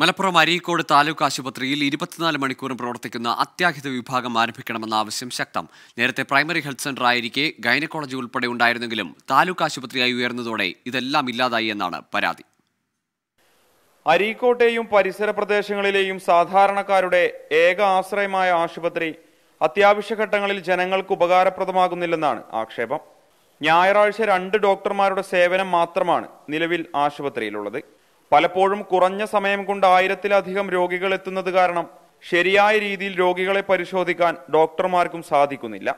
മലപ്പുറം അരീക്കോട് താലൂക്ക് ആശുപത്രിയിൽ ഇരുപത്തിനാല് മണിക്കൂറും പ്രവർത്തിക്കുന്ന അത്യാഹിത വിഭാഗം ആരംഭിക്കണമെന്ന ആവശ്യം ശക്തം നേരത്തെ പ്രൈമറി ഹെൽത്ത് സെന്റർ ആയിരിക്കെ ഗൈനക്കോളജി ഉൾപ്പെടെ ഉണ്ടായിരുന്നെങ്കിലും താലൂക്ക് ആശുപത്രിയായി ഉയർന്നതോടെ ഇതെല്ലാം ഇല്ലാതായി എന്നാണ് പരാതി അരീക്കോട്ടെയും പരിസര പ്രദേശങ്ങളിലെയും സാധാരണക്കാരുടെ ഏക ആശ്രയമായ ആശുപത്രി അത്യാവശ്യഘട്ടങ്ങളിൽ ഘട്ടങ്ങളിൽ ജനങ്ങൾക്ക് ഉപകാരപ്രദമാകുന്നില്ലെന്നാണ് ആക്ഷേപം ഞായറാഴ്ച രണ്ട് ഡോക്ടർമാരുടെ സേവനം മാത്രമാണ് നിലവിൽ ആശുപത്രിയിലുള്ളത് പലപ്പോഴും കുറഞ്ഞ സമയം കൊണ്ട് ആയിരത്തിലധികം രോഗികൾ എത്തുന്നത് കാരണം ശരിയായ രീതിയിൽ രോഗികളെ പരിശോധിക്കാൻ ഡോക്ടർമാർക്കും സാധിക്കുന്നില്ല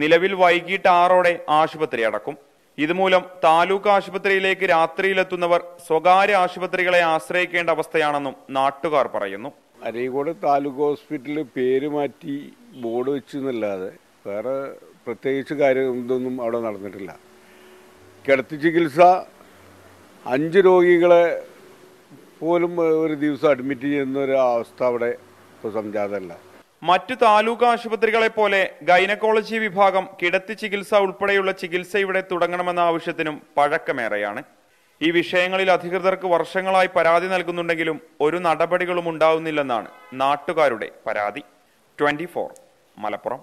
നിലവിൽ വൈകിട്ട് ആറോടെ ആശുപത്രി അടക്കും ഇതുമൂലം താലൂക്ക് ആശുപത്രിയിലേക്ക് രാത്രിയിലെത്തുന്നവർ സ്വകാര്യ ആശുപത്രികളെ ആശ്രയിക്കേണ്ട അവസ്ഥയാണെന്നും നാട്ടുകാർ പറയുന്നു അരീകോട് താലൂക്ക് ഹോസ്പിറ്റലിൽ പേര് മാറ്റി ബോർഡ് വെച്ചു എന്നല്ലാതെ വേറെ പ്രത്യേകിച്ച് കാര്യം ഇതൊന്നും അവിടെ നടന്നിട്ടില്ല കിടത്തി ചികിത്സ അഞ്ച് രോഗികളെ പോലും ഒരു ദിവസം അഡ്മിറ്റ് ചെയ്യുന്ന ഒരു അവസ്ഥ അവിടെ സംജാതല്ല മറ്റു താലൂക്ക് ആശുപത്രികളെ പോലെ ഗൈനക്കോളജി വിഭാഗം കിടത്തി ചികിത്സ ഉൾപ്പെടെയുള്ള ചികിത്സ ഇവിടെ തുടങ്ങണമെന്ന ആവശ്യത്തിനും പഴക്കമേറെയാണ് ഈ വിഷയങ്ങളിൽ അധികൃതർക്ക് വർഷങ്ങളായി പരാതി നൽകുന്നുണ്ടെങ്കിലും ഒരു നടപടികളും ഉണ്ടാവുന്നില്ലെന്നാണ് നാട്ടുകാരുടെ പരാതി ട്വന്റി മലപ്പുറം